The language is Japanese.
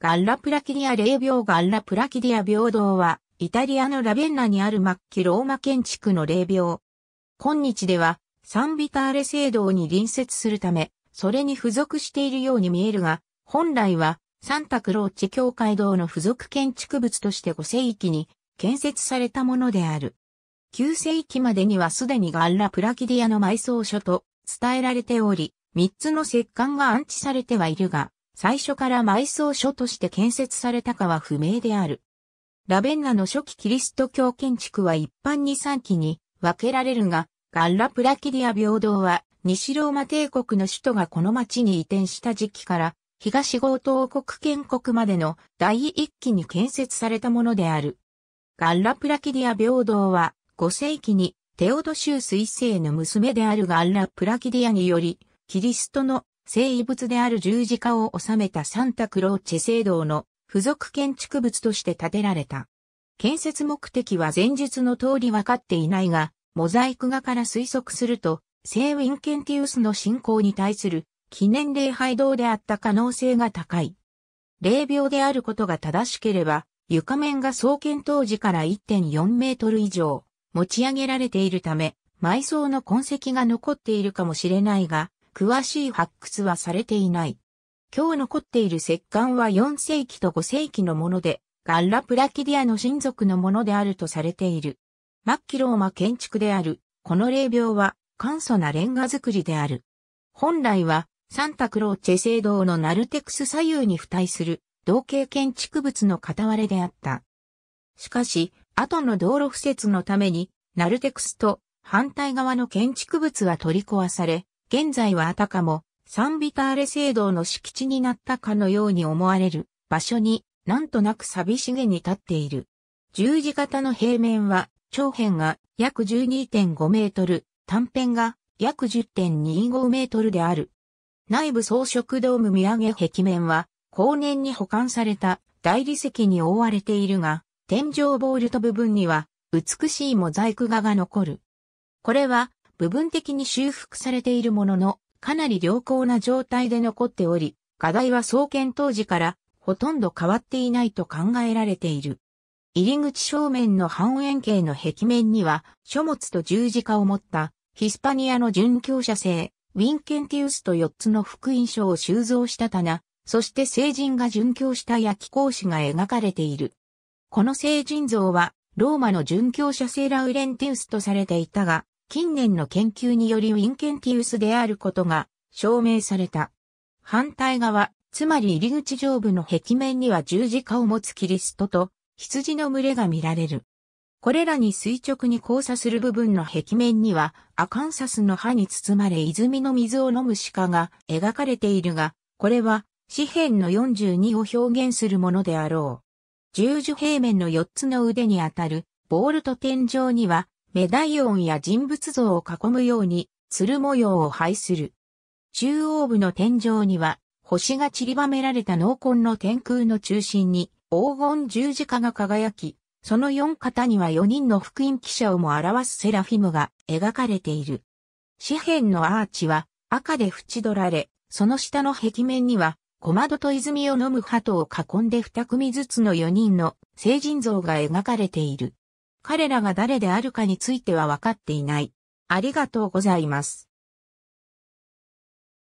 ガッラプラキディア霊廟ガッラプラキディア平等は、イタリアのラベンナにある末期ローマ建築の霊廟。今日では、サンビターレ聖堂に隣接するため、それに付属しているように見えるが、本来は、サンタクローチ教会堂の付属建築物として5世紀に建設されたものである。9世紀までにはすでにガッラプラキディアの埋葬所と伝えられており、3つの石棺が安置されてはいるが、最初から埋葬所として建設されたかは不明である。ラベンナの初期キリスト教建築は一般に3期に分けられるが、ガッラ・プラキディア平等は西ローマ帝国の首都がこの町に移転した時期から東ゴー王国建国までの第一期に建設されたものである。ガッラ・プラキディア平等は5世紀にテオドシウス一世の娘であるガッラ・プラキディアによりキリストの聖遺物である十字架を収めたサンタクローチェ聖堂の付属建築物として建てられた。建設目的は前述の通り分かっていないが、モザイク画から推測すると、聖ウィンケンティウスの信仰に対する記念礼拝堂であった可能性が高い。霊廟であることが正しければ、床面が創建当時から1.4メートル以上持ち上げられているため、埋葬の痕跡が残っているかもしれないが、詳しい発掘はされていない。今日残っている石棺は4世紀と5世紀のもので、ガッラプラキディアの親族のものであるとされている。末期ローマ建築である、この霊廟は簡素なレンガ造りである。本来は、サンタクローチェ聖堂のナルテクス左右に付帯する、同型建築物の片割れであった。しかし、後の道路敷設のために、ナルテクスと反対側の建築物は取り壊され、現在はあたかも、サンビターレ聖堂の敷地になったかのように思われる場所になんとなく寂しげに立っている。十字型の平面は長辺が約12.5メートル、短辺が約10.25メートルである。内部装飾ドーム見上げ壁面は後年に保管された大理石に覆われているが、天井ボールト部分には美しいモザイク画が残る。これは部分的に修復されているものの、かなり良好な状態で残っており、画題は創建当時からほとんど変わっていないと考えられている。入り口正面の半円形の壁面には書物と十字架を持ったヒスパニアの殉教者聖、ウィンケンティウスと4つの福音書を収蔵した棚、そして聖人が殉教した焼き講師が描かれている。この聖人像はローマの殉教者聖ラウレンティウスとされていたが、近年の研究によりウィンケンティウスであることが証明された。反対側、つまり入り口上部の壁面には十字架を持つキリストと羊の群れが見られる。これらに垂直に交差する部分の壁面にはアカンサスの葉に包まれ泉の水を飲む鹿が描かれているが、これは紙篇の42を表現するものであろう。十字平面の4つの腕にあたるボールと天井にはメダイオンや人物像を囲むように、鶴模様を配する。中央部の天井には、星が散りばめられた濃紺の天空の中心に、黄金十字架が輝き、その四方には四人の福音記者をも表すセラフィムが描かれている。四辺のアーチは赤で縁取られ、その下の壁面には小窓と泉を飲む鳩を囲んで二組ずつの四人の聖人像が描かれている。彼らが誰であるかについては分かっていない。ありがとうございます。